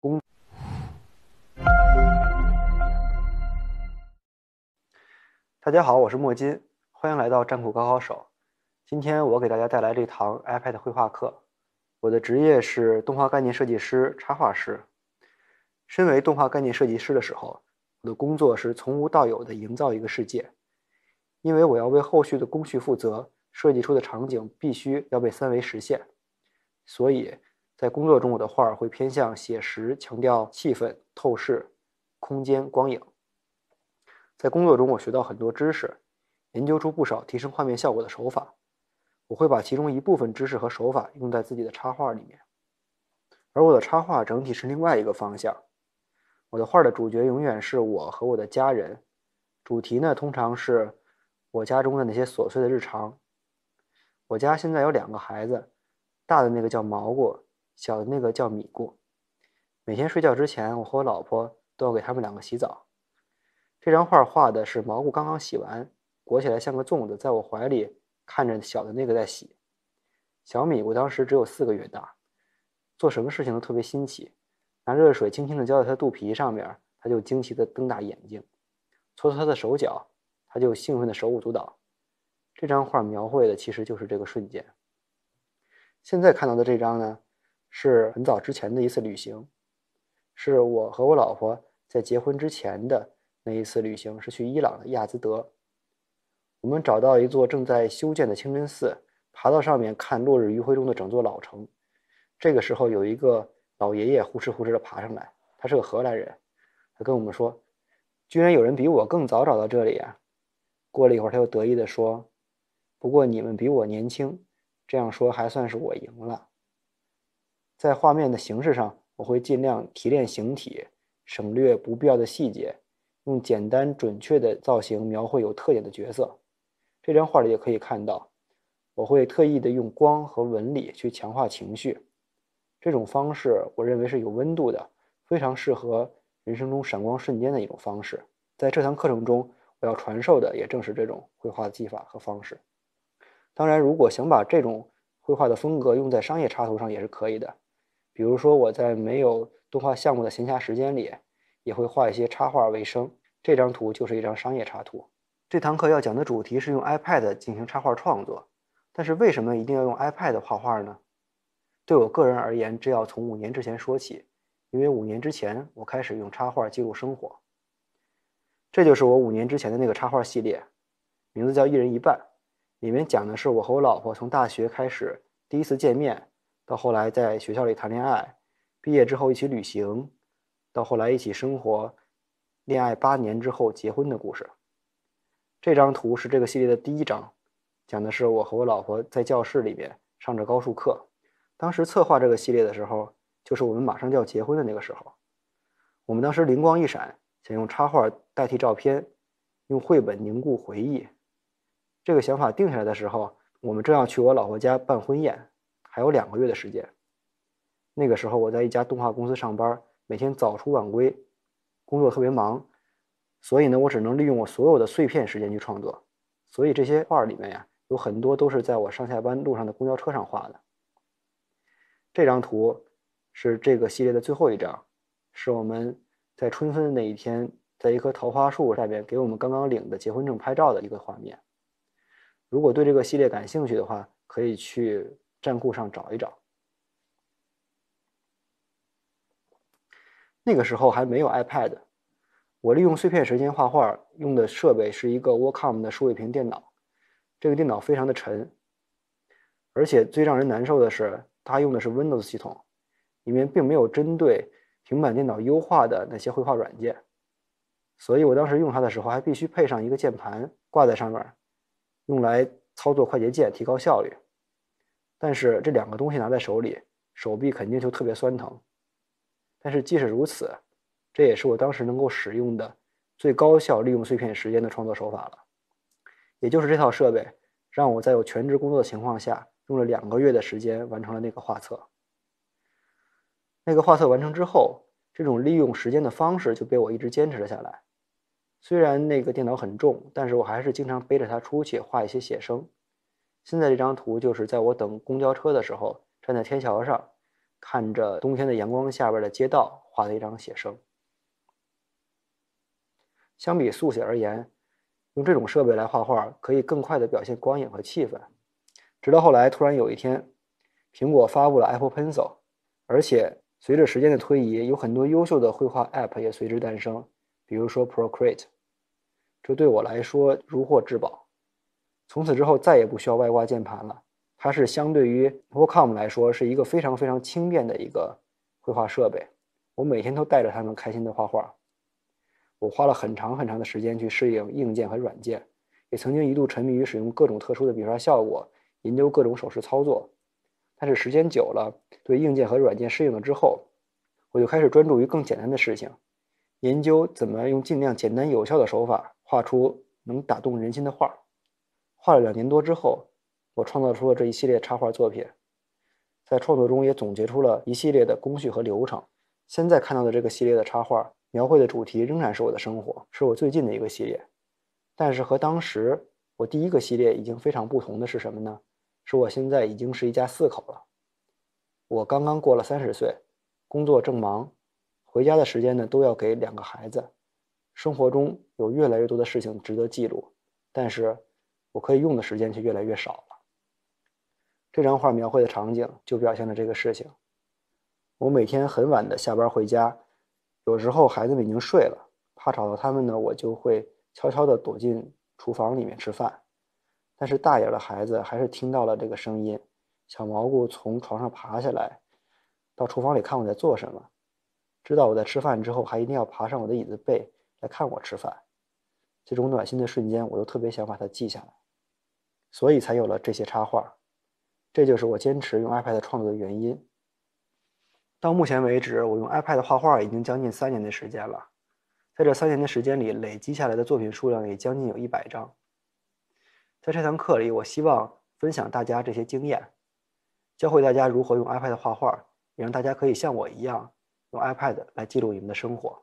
工。大家好，我是莫金，欢迎来到战酷高考手。今天我给大家带来这堂 iPad 绘画课。我的职业是动画概念设计师、插画师。身为动画概念设计师的时候，我的工作是从无到有的营造一个世界，因为我要为后续的工序负责，设计出的场景必须要被三维实现，所以。在工作中，我的画儿会偏向写实，强调气氛、透视、空间、光影。在工作中，我学到很多知识，研究出不少提升画面效果的手法。我会把其中一部分知识和手法用在自己的插画里面。而我的插画整体是另外一个方向。我的画的主角永远是我和我的家人，主题呢通常是我家中的那些琐碎的日常。我家现在有两个孩子，大的那个叫毛果。小的那个叫米谷，每天睡觉之前，我和我老婆都要给他们两个洗澡。这张画画的是毛谷刚刚洗完，裹起来像个粽子，在我怀里看着小的那个在洗。小米我当时只有四个月大，做什么事情都特别新奇，拿热水轻轻的浇在她肚皮上面，她就惊奇的瞪大眼睛；搓搓她的手脚，她就兴奋的手舞足蹈。这张画描绘的其实就是这个瞬间。现在看到的这张呢？是很早之前的一次旅行，是我和我老婆在结婚之前的那一次旅行，是去伊朗的亚兹德。我们找到一座正在修建的清真寺，爬到上面看落日余晖中的整座老城。这个时候，有一个老爷爷呼哧呼哧的爬上来，他是个荷兰人，他跟我们说：“居然有人比我更早找到这里啊！”过了一会儿，他又得意地说：“不过你们比我年轻，这样说还算是我赢了。”在画面的形式上，我会尽量提炼形体，省略不必要的细节，用简单准确的造型描绘有特点的角色。这张画里也可以看到，我会特意的用光和纹理去强化情绪。这种方式我认为是有温度的，非常适合人生中闪光瞬间的一种方式。在这堂课程中，我要传授的也正是这种绘画技法和方式。当然，如果想把这种绘画的风格用在商业插图上也是可以的。比如说，我在没有动画项目的闲暇时间里，也会画一些插画为生。这张图就是一张商业插图。这堂课要讲的主题是用 iPad 进行插画创作，但是为什么一定要用 iPad 画画呢？对我个人而言，这要从五年之前说起。因为五年之前，我开始用插画记录生活。这就是我五年之前的那个插画系列，名字叫《一人一半》，里面讲的是我和我老婆从大学开始第一次见面。到后来在学校里谈恋爱，毕业之后一起旅行，到后来一起生活，恋爱八年之后结婚的故事。这张图是这个系列的第一张，讲的是我和我老婆在教室里面上着高数课。当时策划这个系列的时候，就是我们马上就要结婚的那个时候。我们当时灵光一闪，想用插画代替照片，用绘本凝固回忆。这个想法定下来的时候，我们正要去我老婆家办婚宴。还有两个月的时间，那个时候我在一家动画公司上班，每天早出晚归，工作特别忙，所以呢，我只能利用我所有的碎片时间去创作。所以这些画里面呀，有很多都是在我上下班路上的公交车上画的。这张图是这个系列的最后一张，是我们在春分的那一天，在一棵桃花树下面给我们刚刚领的结婚证拍照的一个画面。如果对这个系列感兴趣的话，可以去。站库上找一找。那个时候还没有 iPad，我利用碎片时间画画，用的设备是一个 Wacom 的数位屏电脑。这个电脑非常的沉，而且最让人难受的是，它用的是 Windows 系统，里面并没有针对平板电脑优化的那些绘画软件，所以我当时用它的时候还必须配上一个键盘挂在上面，用来操作快捷键，提高效率。但是这两个东西拿在手里，手臂肯定就特别酸疼。但是即使如此，这也是我当时能够使用的最高效利用碎片时间的创作手法了。也就是这套设备，让我在有全职工作的情况下，用了两个月的时间完成了那个画册。那个画册完成之后，这种利用时间的方式就被我一直坚持了下来。虽然那个电脑很重，但是我还是经常背着它出去画一些写生。现在这张图就是在我等公交车的时候，站在天桥上，看着冬天的阳光下边的街道画的一张写生。相比速写而言，用这种设备来画画可以更快地表现光影和气氛。直到后来，突然有一天，苹果发布了 Apple Pencil，而且随着时间的推移，有很多优秀的绘画 App 也随之诞生，比如说 Procreate，这对我来说如获至宝。从此之后再也不需要外挂键盘了。它是相对于 Procom 来说是一个非常非常轻便的一个绘画设备。我每天都带着它们开心的画画。我花了很长很长的时间去适应硬件和软件，也曾经一度沉迷于使用各种特殊的笔刷效果，研究各种手势操作。但是时间久了，对硬件和软件适应了之后，我就开始专注于更简单的事情，研究怎么用尽量简单有效的手法画出能打动人心的画。画了两年多之后，我创造出了这一系列插画作品，在创作中也总结出了一系列的工序和流程。现在看到的这个系列的插画，描绘的主题仍然是我的生活，是我最近的一个系列。但是和当时我第一个系列已经非常不同的是什么呢？是我现在已经是一家四口了，我刚刚过了三十岁，工作正忙，回家的时间呢都要给两个孩子。生活中有越来越多的事情值得记录，但是。我可以用的时间却越来越少了。这张画描绘的场景就表现了这个事情。我每天很晚的下班回家，有时候孩子们已经睡了，怕吵到他们呢，我就会悄悄的躲进厨房里面吃饭。但是大眼的孩子还是听到了这个声音，小蘑菇从床上爬下来，到厨房里看我在做什么。知道我在吃饭之后，还一定要爬上我的椅子背来看我吃饭。这种暖心的瞬间，我都特别想把它记下来。所以才有了这些插画，这就是我坚持用 iPad 创作的原因。到目前为止，我用 iPad 画画已经将近三年的时间了，在这三年的时间里，累积下来的作品数量也将近有一百张。在这堂课里，我希望分享大家这些经验，教会大家如何用 iPad 画画，也让大家可以像我一样用 iPad 来记录你们的生活。